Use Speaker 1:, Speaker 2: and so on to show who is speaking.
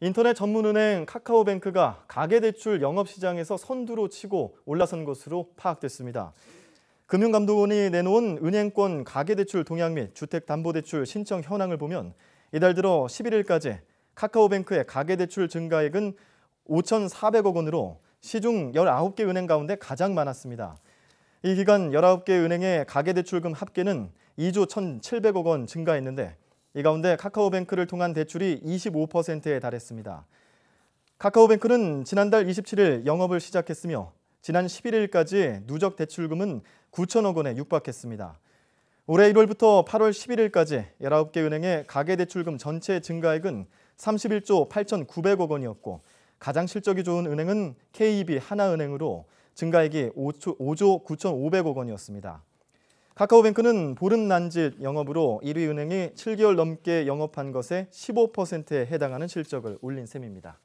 Speaker 1: 인터넷 전문은행 카카오뱅크가 가계대출 영업시장에서 선두로 치고 올라선 것으로 파악됐습니다. 금융감독원이 내놓은 은행권 가계대출 동향 및 주택담보대출 신청 현황을 보면 이달 들어 11일까지 카카오뱅크의 가계대출 증가액은 5,400억 원으로 시중 19개 은행 가운데 가장 많았습니다. 이 기간 19개 은행의 가계대출금 합계는 2조 1,700억 원 증가했는데 이 가운데 카카오뱅크를 통한 대출이 25%에 달했습니다. 카카오뱅크는 지난달 27일 영업을 시작했으며 지난 11일까지 누적 대출금은 9천억 원에 육박했습니다. 올해 1월부터 8월 11일까지 19개 은행의 가계대출금 전체 증가액은 31조 8,900억 원이었고 가장 실적이 좋은 은행은 k b 하나은행으로 증가액이 5조 9,500억 원이었습니다. 카카오뱅크는 보름난짓 영업으로 1위 은행이 7개월 넘게 영업한 것에 15%에 해당하는 실적을 올린 셈입니다.